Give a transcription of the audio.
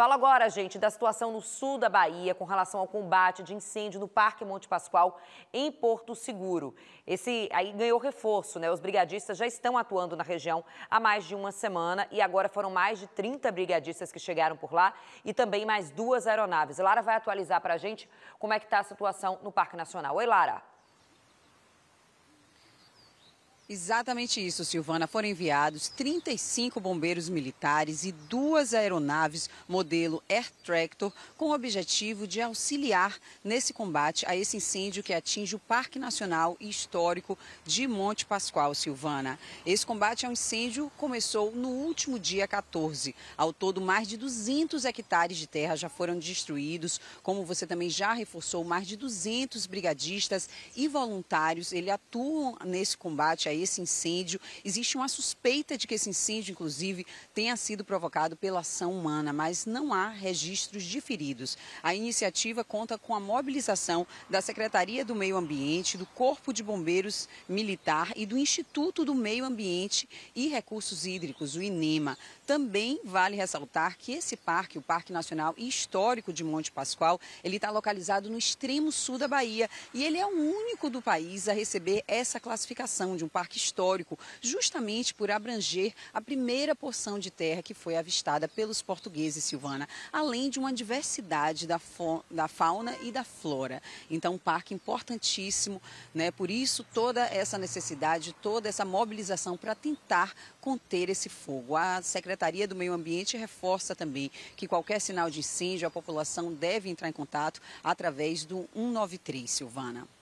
Fala agora, gente, da situação no sul da Bahia com relação ao combate de incêndio no Parque Monte Pascoal, em Porto Seguro. Esse aí ganhou reforço, né? Os brigadistas já estão atuando na região há mais de uma semana e agora foram mais de 30 brigadistas que chegaram por lá e também mais duas aeronaves. Lara vai atualizar para a gente como é que está a situação no Parque Nacional. Oi, Lara. Exatamente isso, Silvana. Foram enviados 35 bombeiros militares e duas aeronaves modelo Air Tractor com o objetivo de auxiliar nesse combate a esse incêndio que atinge o Parque Nacional e Histórico de Monte Pascoal, Silvana. Esse combate ao incêndio começou no último dia 14. Ao todo, mais de 200 hectares de terra já foram destruídos. Como você também já reforçou, mais de 200 brigadistas e voluntários ele atuam nesse combate aí esse incêndio. Existe uma suspeita de que esse incêndio, inclusive, tenha sido provocado pela ação humana, mas não há registros de feridos. A iniciativa conta com a mobilização da Secretaria do Meio Ambiente, do Corpo de Bombeiros Militar e do Instituto do Meio Ambiente e Recursos Hídricos, o INEMA. Também vale ressaltar que esse parque, o Parque Nacional Histórico de Monte Pascoal, ele está localizado no extremo sul da Bahia e ele é o único do país a receber essa classificação de um parque histórico, justamente por abranger a primeira porção de terra que foi avistada pelos portugueses, Silvana, além de uma diversidade da, da fauna e da flora. Então, um parque importantíssimo, né? Por isso toda essa necessidade, toda essa mobilização para tentar conter esse fogo. A Secretaria do Meio Ambiente reforça também que qualquer sinal de incêndio, a população deve entrar em contato através do 193, Silvana.